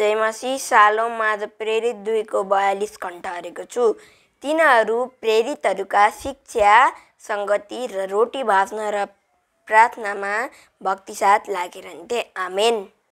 सालो सालोमाझ प्रेरित दुईको बयालिस घन्टा हरेको छु तिनीहरू प्रेरितहरूका शिक्षा सङ्गति र रोटी भाँच्न र प्रार्थनामा भक्तिसाथ लागिरहन्थे आमेन